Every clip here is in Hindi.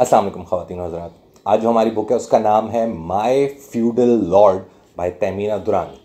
असलम ख़वान हजरात आज जो हमारी बुक है उसका नाम है my feudal lord by Tehmina Durrani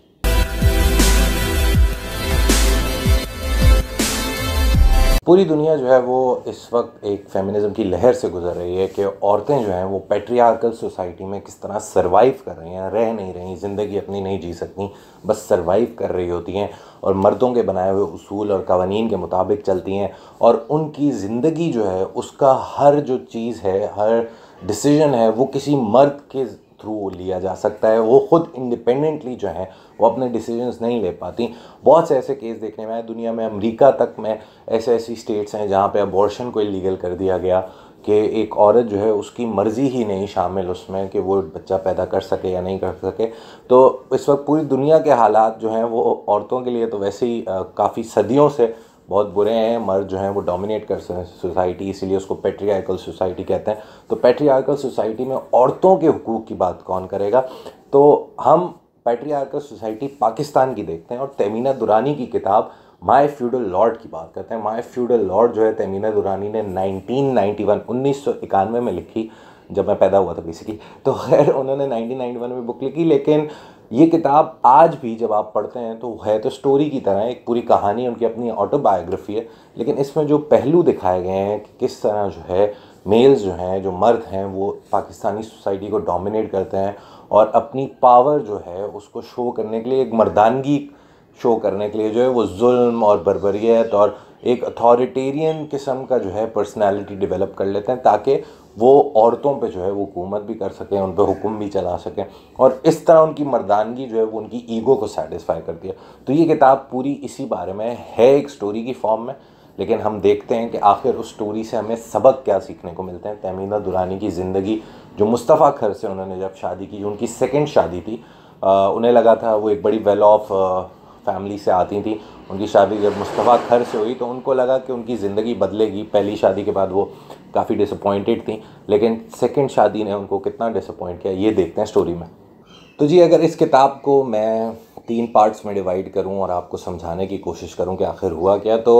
पूरी दुनिया जो है वो इस वक्त एक फेमिनिज़म की लहर से गुजर रही है कि औरतें जो हैं वो पेट्रियार्कल सोसाइटी में किस तरह सर्वाइव कर रही हैं रह नहीं रही ज़िंदगी अपनी नहीं जी सकती बस सर्वाइव कर रही होती हैं और मर्दों के बनाए हुए उसूल और कवानीन के मुताबिक चलती हैं और उनकी ज़िंदगी जो है उसका हर जो चीज़ है हर डिसीजन है वो किसी मर्द के थ्रू वो लिया जा सकता है वो खुद इंडिपेंडेंटली जो है वो अपने डिसीजंस नहीं ले पाती बहुत से ऐसे केस देखने में आए दुनिया में अमेरिका तक में ऐसे ऐसी स्टेट्स हैं जहाँ पे अबॉर्शन को इलीगल कर दिया गया कि एक औरत जो है उसकी मर्ज़ी ही नहीं शामिल उसमें कि वो बच्चा पैदा कर सके या नहीं कर सके तो इस वक्त पूरी दुनिया के हालात जो हैं वो औरतों के लिए तो वैसे ही काफ़ी सदियों से बहुत बुरे हैं मर्द जो हैं वो डोमिनेट कर हैं सोसाइटी इसीलिए उसको पेट्रियाकल सोसाइटी कहते हैं तो पेट्रियार्कल सोसाइटी में औरतों के हकूक़ की बात कौन करेगा तो हम पेट्रियार्कल सोसाइटी पाकिस्तान की देखते हैं और तमीना दुरानी की किताब माय फ्यूडल लॉर्ड की बात करते हैं माय फ्यूडल लॉर्ड जो है तमीना दुरानी ने 1991 1991 में लिखी जब मैं पैदा हुआ था बेसिकली तो खैर उन्होंने 1991 में बुक लिखी लेकिन ये किताब आज भी जब आप पढ़ते हैं तो है तो स्टोरी की तरह एक पूरी कहानी उनकी अपनी ऑटोबायोग्राफी है लेकिन इसमें जो पहलू दिखाए गए हैं कि किस तरह जो है मेल्स जो हैं जो मर्द हैं वो पाकिस्तानी सोसाइटी को डोमिनेट करते हैं और अपनी पावर जो है उसको शो करने के लिए एक मर्दानगी शो करने के लिए जो है वो जुल्म और बरबरीत और एक अथॉरिटेरियन किस्म का जो है पर्सनालिटी डेवलप कर लेते हैं ताकि वो औरतों पे जो है वो हुकूमत भी कर सकें उन पर हुक्म भी चला सकें और इस तरह उनकी मर्दानगी जो है वो उनकी ईगो को सेटिस्फाई करती है तो ये किताब पूरी इसी बारे में है एक स्टोरी की फॉर्म में लेकिन हम देखते हैं कि आखिर उस स्टोरी से हमें सबक क्या सीखने को मिलते हैं तमीना दुरानी की ज़िंदगी जो मुस्तफ़ा खर से उन्होंने जब शादी की जो उनकी सेकेंड शादी थी उन्हें लगा था वो एक बड़ी वेल ऑफ़ फैमिली से आती थी उनकी शादी जब मुस्तफ़ा खर से हुई तो उनको लगा कि उनकी ज़िंदगी बदलेगी पहली शादी के बाद वो काफ़ी डिसअपॉइंटेड थी लेकिन सेकेंड शादी ने उनको कितना डिसअपॉइंट किया ये देखते हैं स्टोरी में तो जी अगर इस किताब को मैं तीन पार्ट्स में डिवाइड करूं और आपको समझाने की कोशिश करूं कि आखिर हुआ क्या तो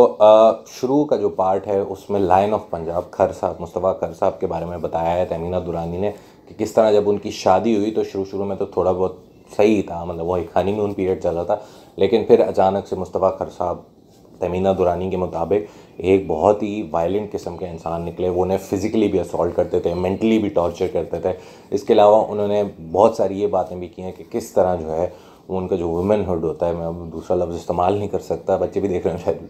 शुरू का जो पार्ट है उसमें लाइन ऑफ पंजाब खर साहब मुस्तफ़ा खर साहब के बारे में बताया है तमीना दुरानी ने कि किस तरह जब उनकी शादी हुई तो शुरू शुरू में तो थोड़ा बहुत सही था मतलब वो एक हनी मून पीरियड चल रहा था लेकिन फिर अचानक से मुस्तफ़ा खर साहब तमीना दुरानी के मुताबिक एक बहुत ही वायलेंट किस्म के इंसान निकले वो उन्हें फ़िज़िकली भी असल्ट करते थे मेंटली भी टॉर्चर करते थे इसके अलावा उन्होंने बहुत सारी ये बातें भी की हैं कि किस तरह जो है उनका जो वुमेनहुड होता है मैं अब दूसरा लफ्ज़ इस्तेमाल नहीं कर सकता बच्चे भी देख रहे हैं शायद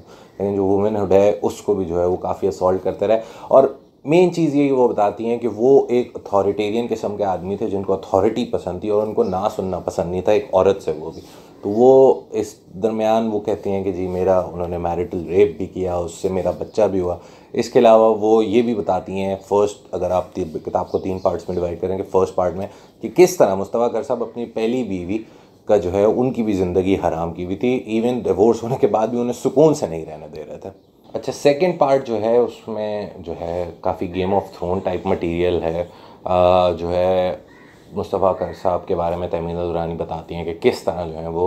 लेकिन जो वुमेनहुड है उसको भी जो है वो काफ़ी असॉल्ट करते रहे और मेन चीज़ यही वो बताती हैं कि वो एक अथॉरिटेरियन किस्म के आदमी थे जिनको अथॉरिटी पसंद थी और उनको ना सुनना पसंद नहीं था एक औरत से वो भी तो वो इस दरमियान वो कहती हैं कि जी मेरा उन्होंने मैरिटल रेप भी किया उससे मेरा बच्चा भी हुआ इसके अलावा वो ये भी बताती हैं फ़र्स्ट अगर आप किताब को तीन पार्ट्स में डिवाइड करेंगे फ़र्स्ट पार्ट में कि किस तरह मुस्तफ़ा कर साहब अपनी पहली बीवी का जो है उनकी भी ज़िंदगी हराम की हुई थी इवन डिवोर्स होने के बाद भी उन्हें सुकून से नहीं रहने दे रहे थे अच्छा सेकेंड पार्ट जो है उसमें जो है काफ़ी game of throne type material है आ, जो है मुस्तफ़ा कर साहब के बारे में तमीना दुरानी बताती हैं कि किस तरह जो है वो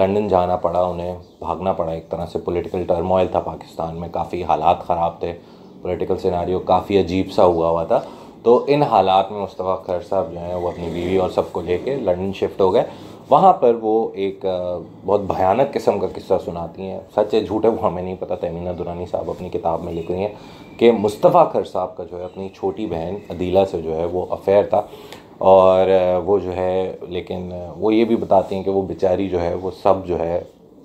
लंदन जाना पड़ा उन्हें भागना पड़ा एक तरह से पॉलिटिकल टर्मोइल था पाकिस्तान में काफ़ी हालात ख़राब थे पॉलिटिकल सिनारी काफ़ी अजीब सा हुआ हुआ था तो इन हालात में मुस्तफ़ा खर साहब जो हैं वो अपनी बीवी और सबको लेके लंदन शिफ्ट हो गए वहाँ पर वो एक बहुत भयानक किस्म का किस्सा सुनाती हैं सच है झूठ है वो हमें नहीं पता तमीना दुरानी साहब अपनी किताब में लिख रही हैं कि मुस्तफ़ा खर साहब का जो है अपनी छोटी बहन अदीला से जो है वो अफेयर था और वो जो है लेकिन वो ये भी बताती हैं कि वो बेचारी जो है वो सब जो है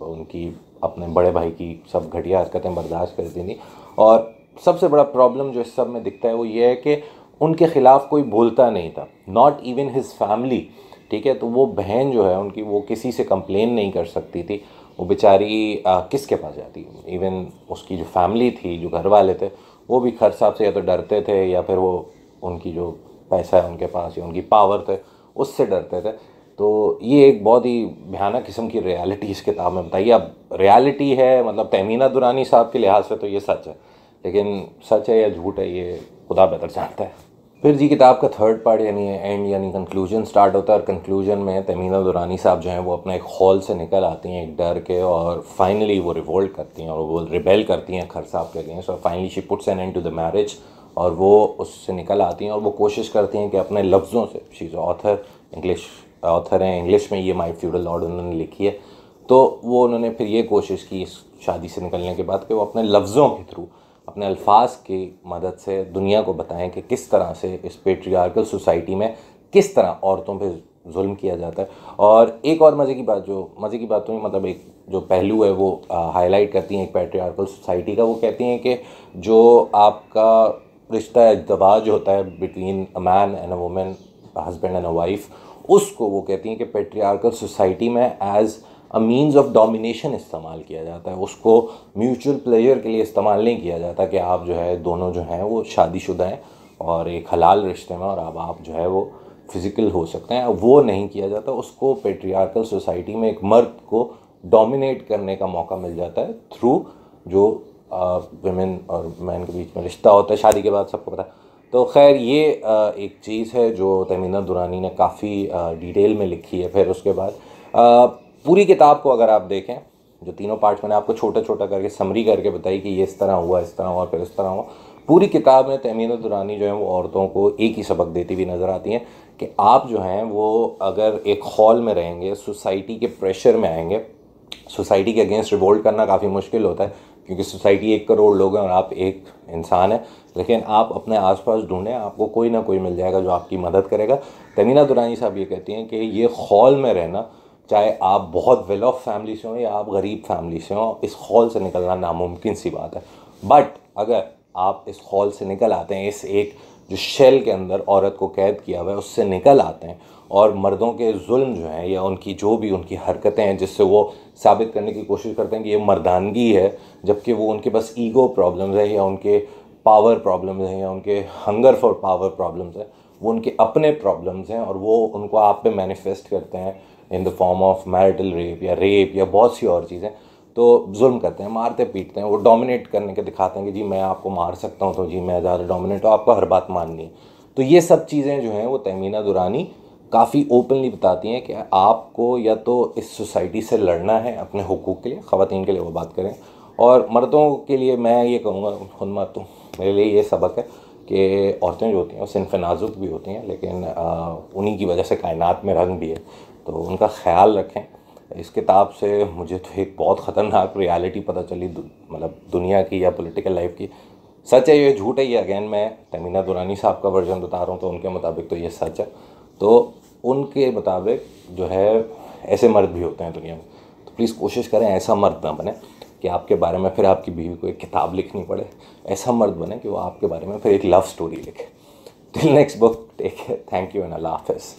उनकी अपने बड़े भाई की सब घटिया हरकतें बर्दाश्त करती थी और सबसे बड़ा प्रॉब्लम जो इस सब में दिखता है वो ये है कि उनके ख़िलाफ़ कोई बोलता नहीं था नॉट इवन हिज़ फैमिली ठीक है तो वो बहन जो है उनकी वो किसी से कंप्लेन नहीं कर सकती थी वो बेचारी किसके पास जाती इवन उसकी जो फैमिली थी जो घर वाले थे वो भी खर्च साहब से या तो डरते थे या फिर वो उनकी जो पैसा है उनके पास या उनकी पावर थे उससे डरते थे तो ये एक बहुत ही भयानक किस्म की रियलिटी इस किताब में बताई अब रियलिटी है मतलब तहमीना दुरानी साहब के लिहाज से तो ये सच है लेकिन सच है या झूठ है ये खुदा बेहतर जानता है फिर जी किताब का थर्ड पार्ट यानी एंड यानी कंक्लूजन स्टार्ट होता है और कंक्लूजन में तमीना दुरानी साहब जो हैं वो अपना एक हॉल से निकल आती हैं एक डर के और फाइनली वो रिवोल्ट करती हैं और वो रिबेल करती हैं खर साहब के लिए और finally she puts an end to the marriage और वो उससे निकल आती हैं और वो कोशिश करती हैं कि अपने लफ्ज़ों से she is author English author हैं इंग्लिश में ये माई फ्यूडल लॉर्ड उन्होंने लिखी है तो वो उन्होंने फिर ये कोशिश की इस शादी से निकलने के बाद कि वो अपने लफ्ज़ों के थ्रू अपने अल्फाज की मदद से दुनिया को बताएं कि किस तरह से इस पेट्रियार्कल सोसाइटी में किस तरह औरतों पे जुल्म किया जाता है और एक और मज़े की बात जो मज़े की बातों तो में मतलब एक जो पहलू है वो हाईलाइट करती हैं एक पेट्रियार्कल सोसाइटी का वो कहती हैं कि जो आपका रिश्ता दबाज होता है between a man and a women husband and a wife उसको वो कहती हैं कि पेट्रियार्कल सोसाइटी में एज़ मीन्स ऑफ डोमिनेशन इस्तेमाल किया जाता है उसको म्यूचुअल प्लेजर के लिए इस्तेमाल नहीं किया जाता कि आप जो है दोनों जो हैं वो शादीशुदा हैं और एक हलाल रिश्ते में और अब आप जो है वो फिज़िकल हो सकते हैं वो नहीं किया जाता उसको पेट्रियार्कल सोसाइटी में एक मर्द को डोमिनेट करने का मौका मिल जाता है थ्रू जो वेमेन और मैन के बीच में रिश्ता होता है शादी के बाद सबको पता है तो खैर ये एक चीज़ है जो तहमीना दुरानी ने काफ़ी डिटेल में लिखी है फिर उसके बाद पूरी किताब को अगर आप देखें जो तीनों पार्ट मैंने आपको छोटा छोटा करके समरी करके बताई कि ये इस तरह हुआ इस तरह हुआ फिर इस तरह हुआ पूरी किताब में तहमीन दुरानी जो है वो औरतों को एक ही सबक देती हुई नज़र आती हैं कि आप जो हैं वो अगर एक हॉल में रहेंगे सोसाइटी के प्रेशर में आएंगे सोसाइटी के अगेंस्ट रिवोल्ट करना काफ़ी मुश्किल होता है क्योंकि सोसाइटी एक करोड़ लोग हैं और आप एक इंसान हैं लेकिन आप अपने आसपास ढूंढें आपको कोई ना कोई मिल जाएगा जो आपकी मदद करेगा तमीना दुरानी साहब ये कहती हैं कि ये हॉल में रहना चाहे आप बहुत वेल ऑफ फैमिली से हों या आप गरीब फैमिली से हों इस हॉल से निकलना नामुमकिन सी बात है बट अगर आप इस हॉल से निकल आते हैं इस एक जो शेल के अंदर औरत को कैद किया हुआ है उससे निकल आते हैं और मर्दों के जुल्म जो हैं या उनकी जो भी उनकी हरकतें हैं जिससे वो साबित करने की कोशिश करते हैं कि ये मर्दानगी है जबकि वो उनके पास ईगो प्रॉब्लम्स है या उनके पावर प्रॉब्लम्स हैं या उनके हंगर फॉर पावर प्रॉब्लम्स है वो उनके अपने प्रॉब्लम्स हैं और वो उनको आप पे मैनिफेस्ट करते हैं in the form of marital rape या रेप या बहुत सी और चीज़ें तो जुल्म करते हैं मारते पीटते हैं वो डोमिनेट करने के दिखाते हैं कि जी मैं आपको मार सकता हूँ तो जी मैं ज़्यादा डोमिनेट हूँ आपको हर बात माननी है तो ये सब चीज़ें जो हैं वो तमीना दुरानी काफ़ी ओपनली बताती हैं कि आपको या तो इस सोसाइटी से लड़ना है अपने हकूक़ के लिए ख़वान के लिए वो बात करें और मर्दों के लिए मैं ये कहूँगा खुद मर्दों तो मेरे लिए ये सबक है कि औरतें जो होती हैं वो सिनफ नाजुक भी होती हैं लेकिन उन्हीं की वजह से कायनात में रंग भी है तो उनका ख्याल रखें इस किताब से मुझे तो एक बहुत ख़तरनाक रियलिटी पता चली मतलब दुनिया की या पॉलिटिकल लाइफ की सच है ये झूठ है ये अगेन मैं तमीना दुरानी साहब का वर्जन बता रहा हूँ तो उनके मुताबिक तो ये सच है तो उनके मुताबिक जो है ऐसे मर्द भी होते हैं दुनिया में तो प्लीज़ कोशिश करें ऐसा मर्द ना बने कि आपके बारे में फिर आपकी बीवी को एक किताब लिखनी पड़े ऐसा मर्द बने कि वो आपके बारे में फिर एक लव स्टोरी लिखे till next book take thank you and अल्लाह हाफिज़